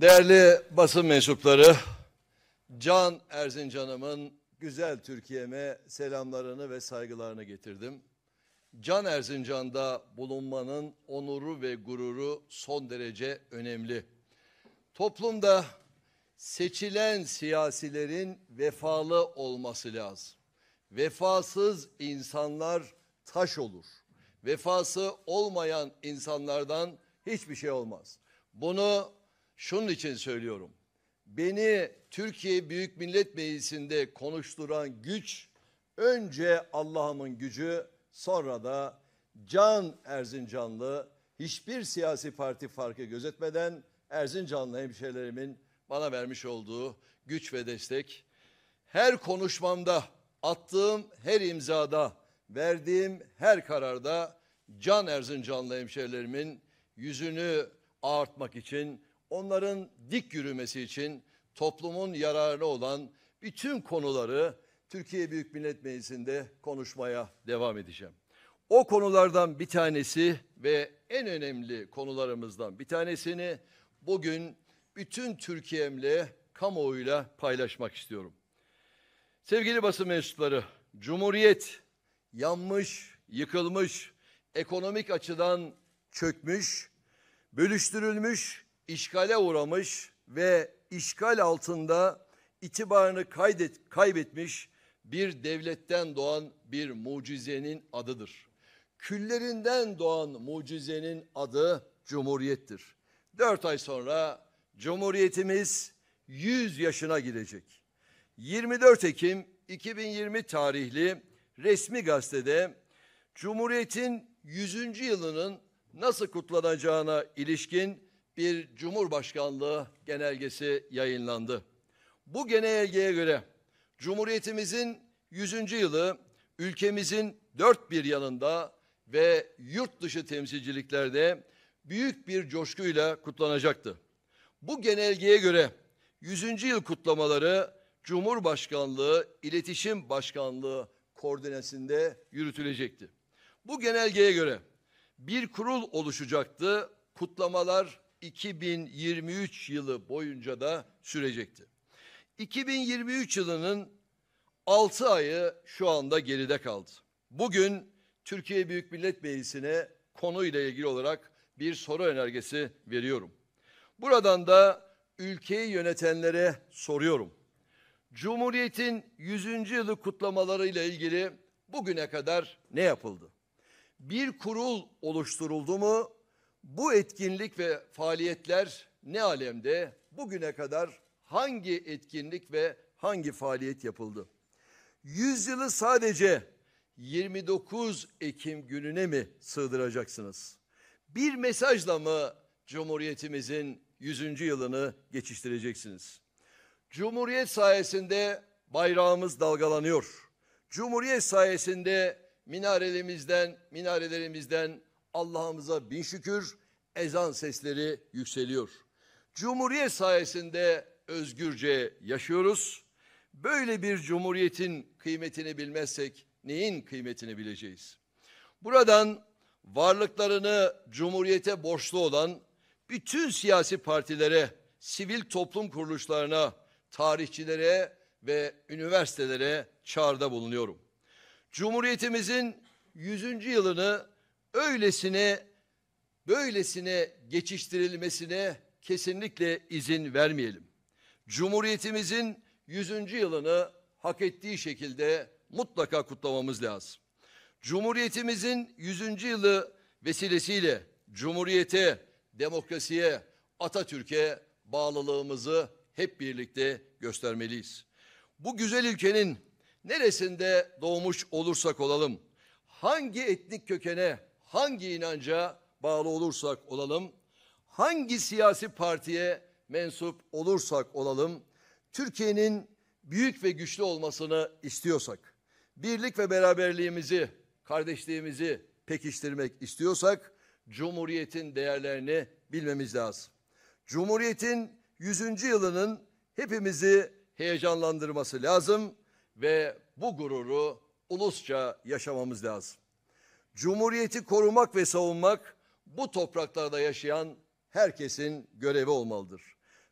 Değerli basın mensupları, Can Erzincan'ımın güzel Türkiye'me selamlarını ve saygılarını getirdim. Can Erzincan'da bulunmanın onuru ve gururu son derece önemli. Toplumda seçilen siyasilerin vefalı olması lazım. Vefasız insanlar taş olur. Vefası olmayan insanlardan hiçbir şey olmaz. Bunu Şunun için söylüyorum. Beni Türkiye Büyük Millet Meclisi'nde konuşturan güç önce Allah'ımın gücü sonra da can Erzincanlı hiçbir siyasi parti farkı gözetmeden Erzincanlı hemşerilerimin bana vermiş olduğu güç ve destek. Her konuşmamda, attığım her imzada, verdiğim her kararda can Erzincanlı hemşerilerimin yüzünü ağartmak için onların dik yürümesi için toplumun yararlı olan bütün konuları Türkiye Büyük Millet Meclisi'nde konuşmaya devam edeceğim. O konulardan bir tanesi ve en önemli konularımızdan bir tanesini bugün bütün Türkiye'mle, kamuoyuyla paylaşmak istiyorum. Sevgili basın mensupları, Cumhuriyet yanmış, yıkılmış, ekonomik açıdan çökmüş, bölüştürülmüş işgale uğramış ve işgal altında itibarını kaydet, kaybetmiş bir devletten doğan bir mucizenin adıdır. Küllerinden doğan mucizenin adı Cumhuriyettir. Dört ay sonra Cumhuriyetimiz 100 yaşına girecek. 24 Ekim 2020 tarihli resmi gazetede Cumhuriyet'in 100. yılının nasıl kutlanacağına ilişkin bir Cumhurbaşkanlığı genelgesi yayınlandı. Bu genelgeye göre Cumhuriyetimizin 100. yılı ülkemizin dört bir yanında ve yurt dışı temsilciliklerde büyük bir coşkuyla kutlanacaktı. Bu genelgeye göre 100. yıl kutlamaları Cumhurbaşkanlığı İletişim Başkanlığı koordinasinde yürütülecekti. Bu genelgeye göre bir kurul oluşacaktı. Kutlamalar 2023 yılı boyunca da sürecekti. 2023 yılının 6 ayı şu anda geride kaldı. Bugün Türkiye Büyük Millet Meclisi'ne konuyla ilgili olarak bir soru önergesi veriyorum. Buradan da ülkeyi yönetenlere soruyorum. Cumhuriyet'in 100. yılı kutlamalarıyla ilgili bugüne kadar ne yapıldı? Bir kurul oluşturuldu mu bu etkinlik ve faaliyetler ne alemde? Bugüne kadar hangi etkinlik ve hangi faaliyet yapıldı? Yüzyılı sadece 29 Ekim gününe mi sığdıracaksınız? Bir mesajla mı Cumhuriyetimizin 100. yılını geçiştireceksiniz? Cumhuriyet sayesinde bayrağımız dalgalanıyor. Cumhuriyet sayesinde minarelerimizden, minarelerimizden Allah'ımıza bin şükür ezan sesleri yükseliyor. Cumhuriyet sayesinde özgürce yaşıyoruz. Böyle bir cumhuriyetin kıymetini bilmezsek neyin kıymetini bileceğiz? Buradan varlıklarını cumhuriyete borçlu olan bütün siyasi partilere, sivil toplum kuruluşlarına, tarihçilere ve üniversitelere çağrıda bulunuyorum. Cumhuriyetimizin 100. yılını öylesine böylesine geçiştirilmesine kesinlikle izin vermeyelim. Cumhuriyetimizin 100. yılını hak ettiği şekilde mutlaka kutlamamız lazım. Cumhuriyetimizin 100. yılı vesilesiyle cumhuriyete, demokrasiye, Atatürk'e bağlılığımızı hep birlikte göstermeliyiz. Bu güzel ülkenin neresinde doğmuş olursak olalım, hangi etnik kökene, hangi inanca bağlı olursak olalım, hangi siyasi partiye mensup olursak olalım, Türkiye'nin büyük ve güçlü olmasını istiyorsak, birlik ve beraberliğimizi, kardeşliğimizi pekiştirmek istiyorsak, Cumhuriyet'in değerlerini bilmemiz lazım. Cumhuriyet'in 100. yılının hepimizi heyecanlandırması lazım ve bu gururu ulusça yaşamamız lazım. Cumhuriyeti korumak ve savunmak bu topraklarda yaşayan herkesin görevi olmalıdır.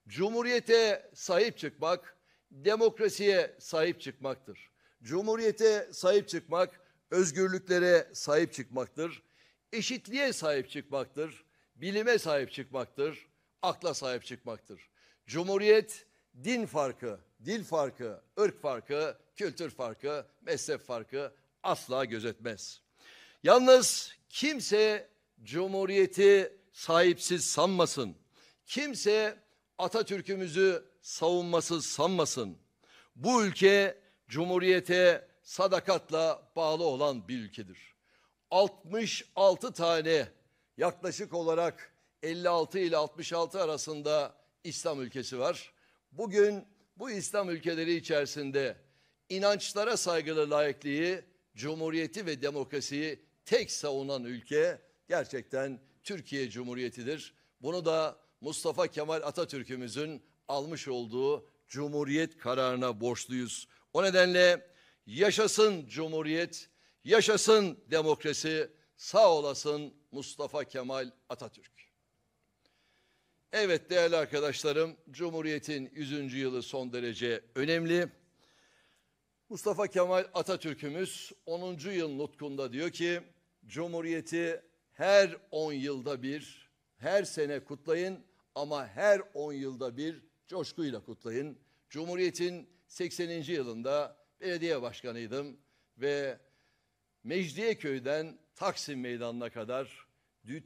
Cumhuriyete sahip çıkmak, demokrasiye sahip çıkmaktır. Cumhuriyete sahip çıkmak, özgürlüklere sahip çıkmaktır. Eşitliğe sahip çıkmaktır. Bilime sahip çıkmaktır. Akla sahip çıkmaktır. Cumhuriyet din farkı, dil farkı, ırk farkı, kültür farkı, mezhep farkı asla gözetmez. Yalnız kimse cumhuriyeti sahipsiz sanmasın. Kimse Atatürk'ümüzü savunmasız sanmasın. Bu ülke cumhuriyete sadakatla bağlı olan bir ülkedir. 66 tane yaklaşık olarak 56 ile 66 arasında İslam ülkesi var. Bugün bu İslam ülkeleri içerisinde inançlara saygılı layıklığı, cumhuriyeti ve demokrasiyi tek savunan ülke gerçekten Türkiye Cumhuriyeti'dir. Bunu da Mustafa Kemal Atatürk'ümüzün almış olduğu Cumhuriyet kararına borçluyuz. O nedenle yaşasın Cumhuriyet, yaşasın demokrasi, sağ olasın Mustafa Kemal Atatürk. Evet değerli arkadaşlarım, Cumhuriyet'in 100. yılı son derece önemli. Mustafa Kemal Atatürk'ümüz 10. yıl nutkunda diyor ki, Cumhuriyeti her 10 yılda bir, her sene kutlayın ama her 10 yılda bir coşkuyla kutlayın. Cumhuriyet'in 80. yılında belediye başkanıydım ve Mecidiyeköy'den Taksim Meydanı'na kadar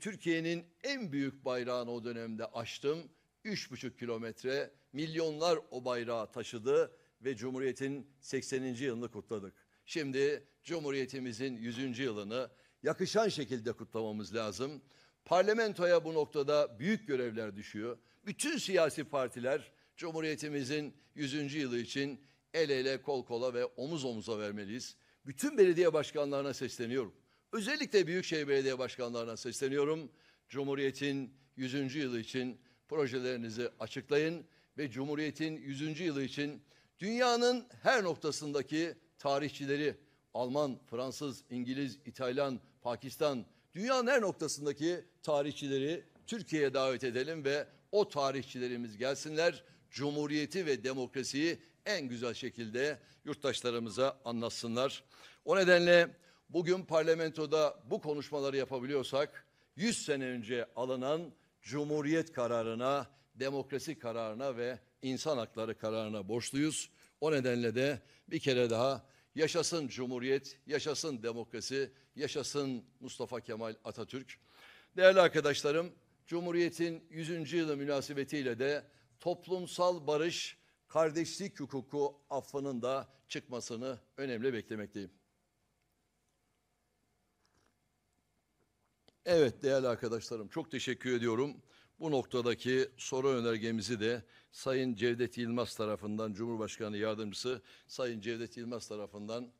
Türkiye'nin en büyük bayrağını o dönemde açtım. 3,5 kilometre milyonlar o bayrağı taşıdı ve Cumhuriyet'in 80. yılını kutladık. Şimdi Cumhuriyetimizin 100. yılını yakışan şekilde kutlamamız lazım. Parlamentoya bu noktada büyük görevler düşüyor. Bütün siyasi partiler Cumhuriyetimizin 100. yılı için el ele, kol kola ve omuz omuza vermeliyiz. Bütün belediye başkanlarına sesleniyorum. Özellikle Büyükşehir Belediye Başkanlarına sesleniyorum. Cumhuriyet'in 100. yılı için projelerinizi açıklayın ve Cumhuriyet'in 100. yılı için dünyanın her noktasındaki tarihçileri Alman, Fransız, İngiliz, İtalyan, Pakistan, dünyanın her noktasındaki tarihçileri Türkiye'ye davet edelim ve o tarihçilerimiz gelsinler. Cumhuriyeti ve demokrasiyi en güzel şekilde yurttaşlarımıza anlatsınlar. O nedenle bugün parlamentoda bu konuşmaları yapabiliyorsak 100 sene önce alınan Cumhuriyet kararına, demokrasi kararına ve insan hakları kararına borçluyuz. O nedenle de bir kere daha Yaşasın Cumhuriyet, yaşasın demokrasi, yaşasın Mustafa Kemal Atatürk. Değerli arkadaşlarım, Cumhuriyet'in 100. yılı münasebetiyle de toplumsal barış, kardeşlik hukuku affının da çıkmasını önemli beklemekteyim. Evet değerli arkadaşlarım çok teşekkür ediyorum. Bu noktadaki soru önergemizi de Sayın Cevdet Yılmaz tarafından Cumhurbaşkanı Yardımcısı Sayın Cevdet Yılmaz tarafından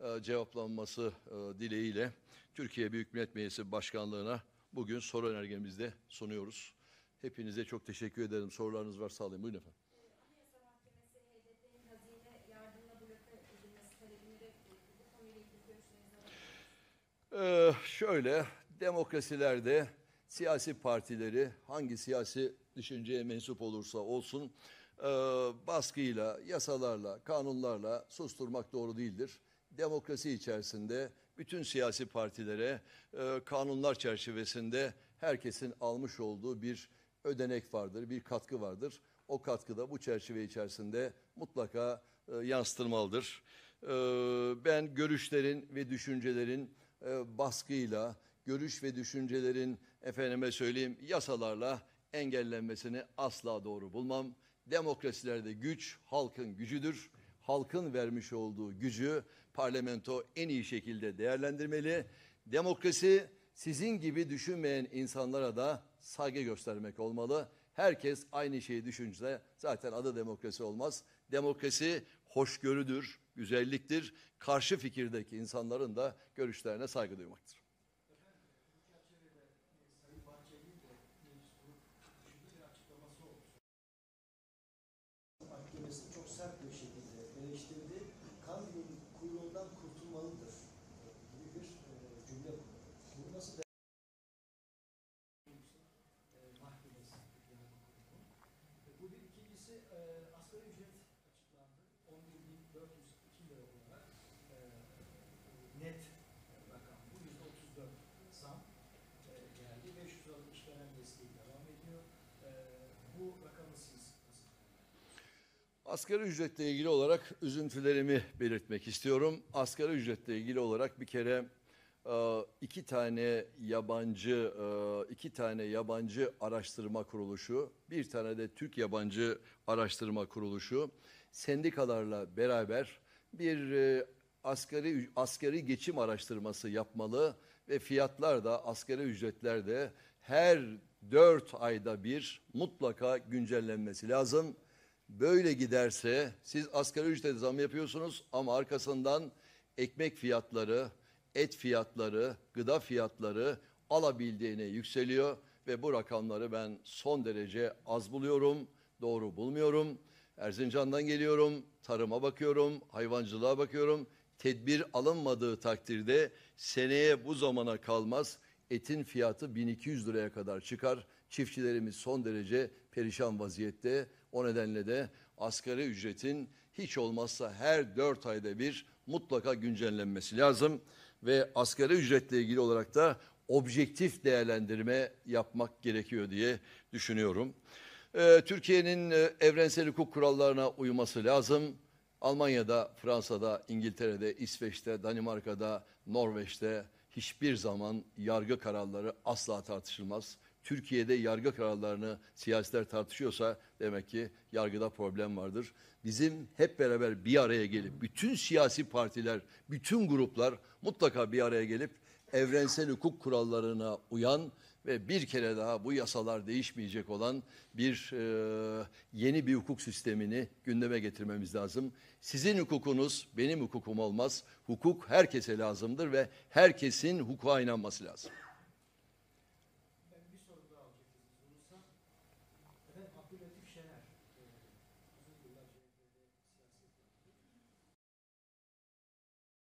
e, cevaplanması e, dileğiyle Türkiye Büyük Millet Meclisi Başkanlığı'na bugün soru önergemizde sunuyoruz. Hepinize çok teşekkür ederim. Sorularınız varsa alayım. Buyurun efendim. Ee, şöyle demokrasilerde siyasi partileri hangi siyasi düşünceye mensup olursa olsun e, baskıyla, yasalarla, kanunlarla susturmak doğru değildir. Demokrasi içerisinde bütün siyasi partilere e, kanunlar çerçevesinde herkesin almış olduğu bir ödenek vardır, bir katkı vardır. O katkı da bu çerçeve içerisinde mutlaka e, yansıtılmalıdır. E, ben görüşlerin ve düşüncelerin e, baskıyla, görüş ve düşüncelerin efendime söyleyeyim yasalarla engellenmesini asla doğru bulmam. Demokrasilerde güç halkın gücüdür. Halkın vermiş olduğu gücü parlamento en iyi şekilde değerlendirmeli. Demokrasi sizin gibi düşünmeyen insanlara da saygı göstermek olmalı. Herkes aynı şeyi düşünse zaten adı demokrasi olmaz. Demokrasi hoşgörüdür, güzelliktir. Karşı fikirdeki insanların da görüşlerine saygı duymaktır. Ee, net rakam bu yüzde 34 zam e, geldi. 560 dönem desteği devam ediyor. Ee, bu rakamı siz Asgari ücretle ilgili olarak üzüntülerimi belirtmek istiyorum. Asgari ücretle ilgili olarak bir kere e, iki tane yabancı e, iki tane yabancı araştırma kuruluşu, bir tane de Türk yabancı araştırma kuruluşu sendikalarla beraber bir e, asgari, asgari geçim araştırması yapmalı ve fiyatlar da asgari ücretler de her dört ayda bir mutlaka güncellenmesi lazım. Böyle giderse siz asgari ücrete zam yapıyorsunuz ama arkasından ekmek fiyatları, et fiyatları, gıda fiyatları alabildiğine yükseliyor ve bu rakamları ben son derece az buluyorum, doğru bulmuyorum. Erzincan'dan geliyorum, tarıma bakıyorum, hayvancılığa bakıyorum. Tedbir alınmadığı takdirde seneye bu zamana kalmaz etin fiyatı 1200 liraya kadar çıkar. Çiftçilerimiz son derece perişan vaziyette. O nedenle de asgari ücretin hiç olmazsa her 4 ayda bir mutlaka güncellenmesi lazım. Ve asgari ücretle ilgili olarak da objektif değerlendirme yapmak gerekiyor diye düşünüyorum. Ee, Türkiye'nin e, evrensel hukuk kurallarına uyması lazım. Almanya'da, Fransa'da, İngiltere'de, İsveç'te, Danimarka'da, Norveç'te hiçbir zaman yargı kararları asla tartışılmaz. Türkiye'de yargı kararlarını siyasiler tartışıyorsa demek ki yargıda problem vardır. Bizim hep beraber bir araya gelip bütün siyasi partiler, bütün gruplar mutlaka bir araya gelip evrensel hukuk kurallarına uyan ve bir kere daha bu yasalar değişmeyecek olan bir e, yeni bir hukuk sistemini gündeme getirmemiz lazım. Sizin hukukunuz benim hukukum olmaz. Hukuk herkese lazımdır ve herkesin hukuka inanması lazım.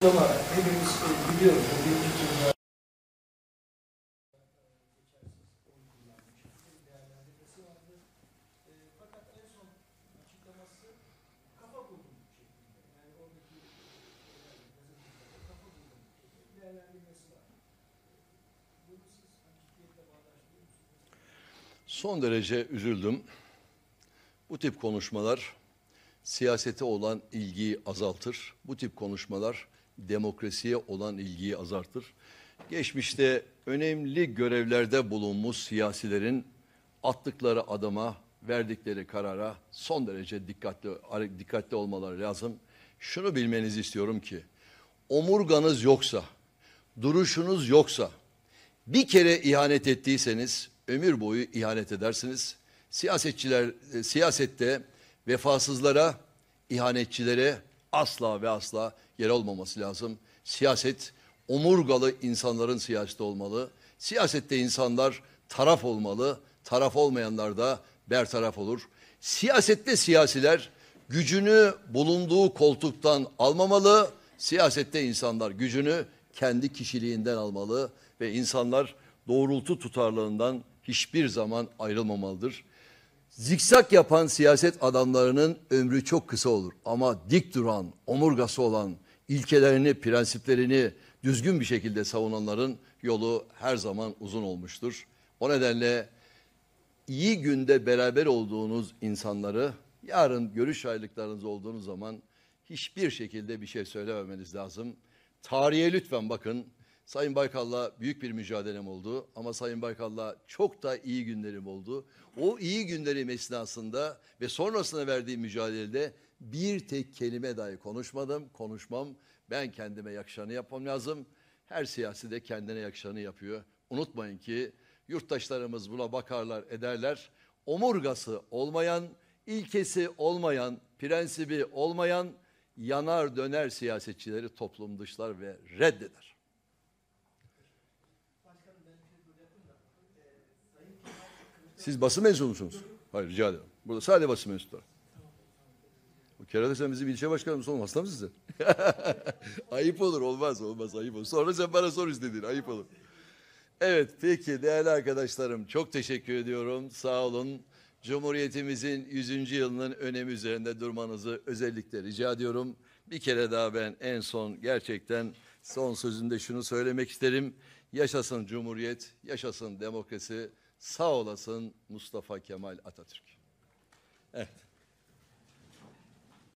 Ama hepimiz biliyoruz, değerlendirmesi var. Bunu siz hakikatle bağdaştırıyor musunuz? Son derece üzüldüm. Bu tip konuşmalar siyasete olan ilgiyi azaltır. Bu tip konuşmalar demokrasiye olan ilgiyi azaltır. Geçmişte önemli görevlerde bulunmuş siyasilerin attıkları adama verdikleri karara son derece dikkatli dikkatli olmaları lazım. Şunu bilmenizi istiyorum ki omurganız yoksa duruşunuz yoksa, bir kere ihanet ettiyseniz ömür boyu ihanet edersiniz. Siyasetçiler e, siyasette vefasızlara, ihanetçilere asla ve asla yer olmaması lazım. Siyaset omurgalı insanların siyaseti olmalı. Siyasette insanlar taraf olmalı. Taraf olmayanlar da bertaraf olur. Siyasette siyasiler gücünü bulunduğu koltuktan almamalı. Siyasette insanlar gücünü kendi kişiliğinden almalı ve insanlar doğrultu tutarlarından hiçbir zaman ayrılmamalıdır. Zikzak yapan siyaset adamlarının ömrü çok kısa olur ama dik duran, omurgası olan, ilkelerini, prensiplerini düzgün bir şekilde savunanların yolu her zaman uzun olmuştur. O nedenle iyi günde beraber olduğunuz insanları yarın görüş aylıklarınız olduğunuz zaman hiçbir şekilde bir şey söylememeniz lazım. Tarihe lütfen bakın. Sayın Baykal'la büyük bir mücadelem oldu ama Sayın Baykal'la çok da iyi günlerim oldu. O iyi günlerim esnasında ve sonrasında verdiği mücadelede bir tek kelime dahi konuşmadım, konuşmam. Ben kendime yakışanı yapmam lazım. Her siyasi de kendine yakışanı yapıyor. Unutmayın ki yurttaşlarımız buna bakarlar, ederler. Omurgası olmayan, ilkesi olmayan, prensibi olmayan yanar döner siyasetçileri toplum dışlar ve reddeder. Siz basın mezunusunuz. Hayır rica ederim. Burada sadece basın mensupları. Bu kerede sen bizim ilçe başkanımız olmaz. Hasta mısın sen? ayıp olur. Olmaz. Olmaz. Ayıp olur. Sonra sen bana sor istediğin. Ayıp olur. Evet peki değerli arkadaşlarım çok teşekkür ediyorum. Sağ olun. Cumhuriyetimizin 100. yılının önemi üzerinde durmanızı özellikle rica ediyorum. Bir kere daha ben en son gerçekten son sözünde şunu söylemek isterim. Yaşasın Cumhuriyet, yaşasın demokrasi, sağ olasın Mustafa Kemal Atatürk. Evet.